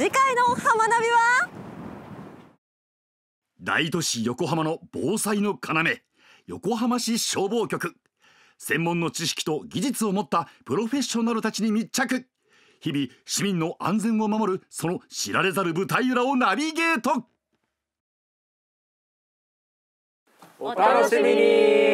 次回の浜ナビは大都市横浜の防災の要横浜市消防局専門の知識と技術を持ったプロフェッショナルたちに密着日々市民の安全を守るその知られざる舞台裏をナビゲートお楽しみに